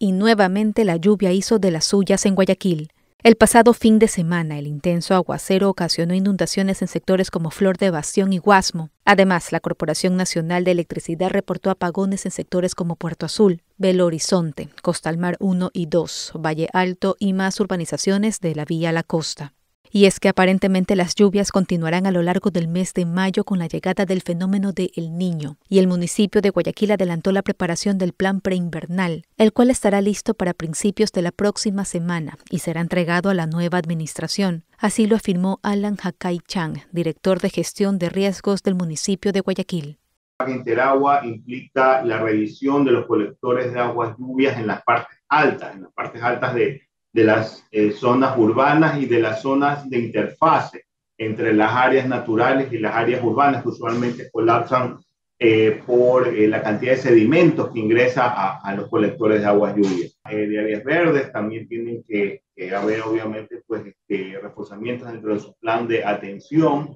y nuevamente la lluvia hizo de las suyas en Guayaquil. El pasado fin de semana, el intenso aguacero ocasionó inundaciones en sectores como Flor de Bastión y Guasmo. Además, la Corporación Nacional de Electricidad reportó apagones en sectores como Puerto Azul, Belo Horizonte, Costa Mar 1 y 2, Valle Alto y más urbanizaciones de la Vía la Costa. Y es que aparentemente las lluvias continuarán a lo largo del mes de mayo con la llegada del fenómeno de El Niño, y el municipio de Guayaquil adelantó la preparación del plan preinvernal, el cual estará listo para principios de la próxima semana y será entregado a la nueva administración. Así lo afirmó Alan Hakai Chang, director de gestión de riesgos del municipio de Guayaquil. Interagua implica la revisión de los colectores de aguas lluvias en las partes altas, en las partes altas de, de las eh, zonas urbanas y de las zonas de interfase entre las áreas naturales y las áreas urbanas que usualmente colapsan eh, por eh, la cantidad de sedimentos que ingresa a, los colectores de aguas lluvias. de áreas verdes también tienen que, haber obviamente pues, este, reforzamientos dentro de su plan de atención,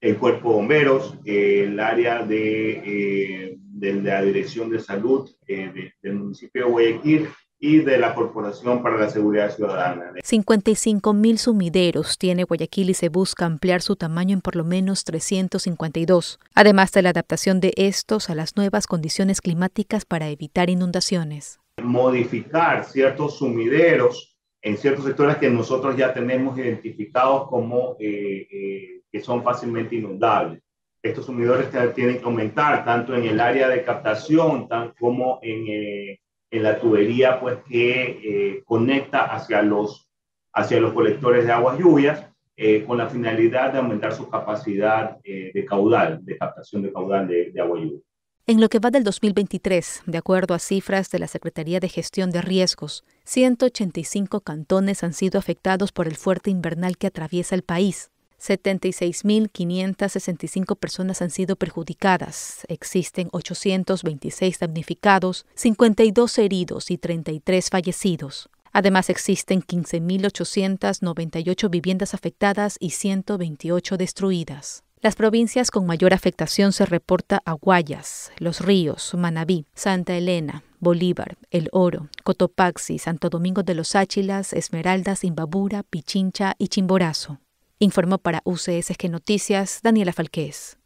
el cuerpo de bomberos, el área de, de, la dirección de salud del municipio de Guayaquil y de la Corporación para la Seguridad Ciudadana. 55 mil sumideros tiene Guayaquil y se busca ampliar su tamaño en por lo menos 352, además de la adaptación de estos a las nuevas condiciones climáticas para evitar inundaciones. Modificar ciertos sumideros en ciertos sectores que nosotros ya tenemos identificados como eh, eh, que son fácilmente inundables. Estos sumidores tienen que aumentar tanto en el área de captación tan como en... Eh, en la tubería pues, que eh, conecta hacia los, hacia los colectores de aguas lluvias eh, con la finalidad de aumentar su capacidad eh, de caudal, de captación de caudal de, de agua lluvia. En lo que va del 2023, de acuerdo a cifras de la Secretaría de Gestión de Riesgos, 185 cantones han sido afectados por el fuerte invernal que atraviesa el país, 76.565 personas han sido perjudicadas, existen 826 damnificados, 52 heridos y 33 fallecidos. Además existen 15.898 viviendas afectadas y 128 destruidas. Las provincias con mayor afectación se reporta a Guayas, Los Ríos, Manabí, Santa Elena, Bolívar, El Oro, Cotopaxi, Santo Domingo de los Áchilas, Esmeraldas, Imbabura, Pichincha y Chimborazo. Informó para UCSG Noticias Daniela Falqués.